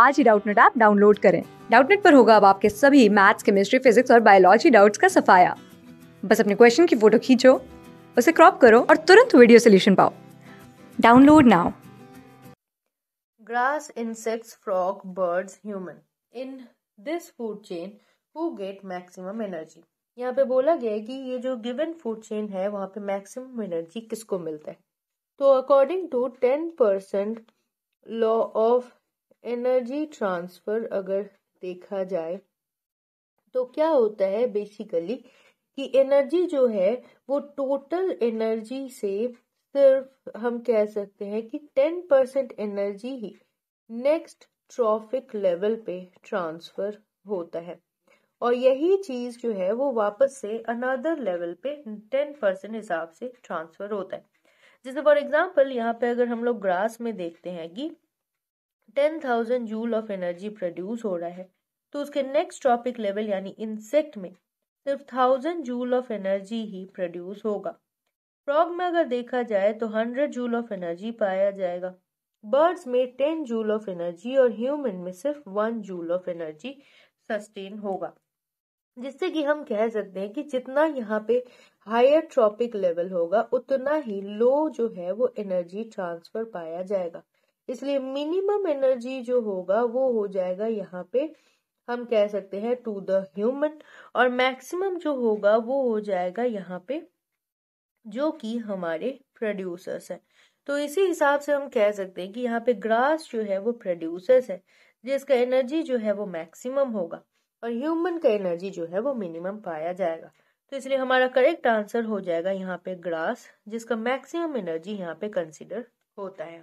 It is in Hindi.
आज ही डाउटनेट ऐप डाउनलोड करें डाउटनेट पर होगा अब आपके सभी मैथ्स केमिस्ट्री फिजिक्स और बायोलॉजी डाउट्स का सफाया बस अपने क्वेश्चन की फोटो खींचो उसे क्रॉप करो और तुरंत वीडियो सोल्यूशन पाओ download now grass, insects, frog, birds, human. In this food chain, who get maximum energy? यहाँ पे बोला गया है कि ये जो गिवन फूड चेन है वहाँ पे मैक्सिमम एनर्जी किसको मिलता है तो according to ten percent law of energy transfer अगर देखा जाए तो क्या होता है बेसिकली कि एनर्जी जो है वो टोटल एनर्जी से सिर्फ हम कह सकते हैं कि टेन परसेंट एनर्जी ही नेक्स्ट ट्रॉफिक लेवल पे ट्रांसफर होता है और यही चीज जो है वो वापस से अनदर लेवल पे टेन परसेंट हिसाब से ट्रांसफर होता है जैसे फॉर एग्जाम्पल यहाँ पे अगर हम लोग ग्रास में देखते हैं कि ten thousand joule of energy produce हो रहा है तो उसके नेक्स्ट ट्रॉपिक लेवल यानी इंसेक्ट में सिर्फ थाउजेंड जूल ऑफ एनर्जी ही प्रोड्यूस होगा फ्रॉग में अगर देखा जाए तो हंड्रेड जूल ऑफ एनर्जी पाया जाएगा बर्ड्स में टेन जूल ऑफ एनर्जी और ह्यूमन में सिर्फ one joule of energy sustain होगा जिससे कि हम कह सकते हैं कि जितना यहाँ पे हायर ट्रॉपिक लेवल होगा उतना ही लो जो है वो एनर्जी ट्रांसफर पाया जाएगा इसलिए मिनिमम एनर्जी जो होगा वो हो जाएगा यहाँ पे हम कह सकते हैं टू द ह्यूमन और मैक्सिमम जो होगा वो हो जाएगा यहाँ पे जो कि हमारे प्रोड्यूसर्स हैं तो इसी हिसाब से हम कह सकते हैं कि यहाँ पे ग्रास जो है वो प्रोड्यूसर्स है जिसका एनर्जी जो है वो मैक्सिमम होगा और ह्यूमन का एनर्जी जो है वो मिनिमम पाया जाएगा तो इसलिए हमारा करेक्ट आंसर हो जाएगा यहाँ पे ग्रास जिसका मैक्सिमम एनर्जी यहाँ पे कंसिडर होता है